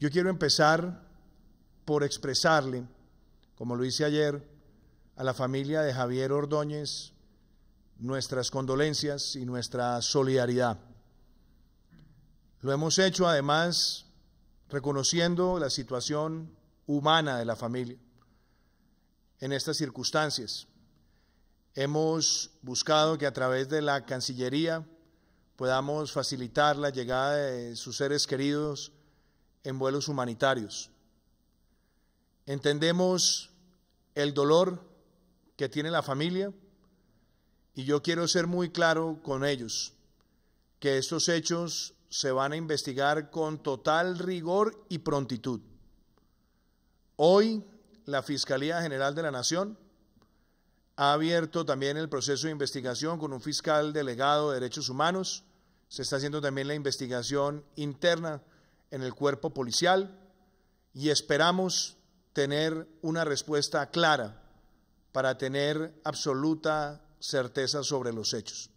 Yo quiero empezar por expresarle, como lo hice ayer, a la familia de Javier Ordóñez nuestras condolencias y nuestra solidaridad. Lo hemos hecho además reconociendo la situación humana de la familia en estas circunstancias. Hemos buscado que a través de la Cancillería podamos facilitar la llegada de sus seres queridos en vuelos humanitarios. Entendemos el dolor que tiene la familia y yo quiero ser muy claro con ellos, que estos hechos se van a investigar con total rigor y prontitud. Hoy la Fiscalía General de la Nación ha abierto también el proceso de investigación con un fiscal delegado de derechos humanos. Se está haciendo también la investigación interna en el cuerpo policial y esperamos tener una respuesta clara para tener absoluta certeza sobre los hechos.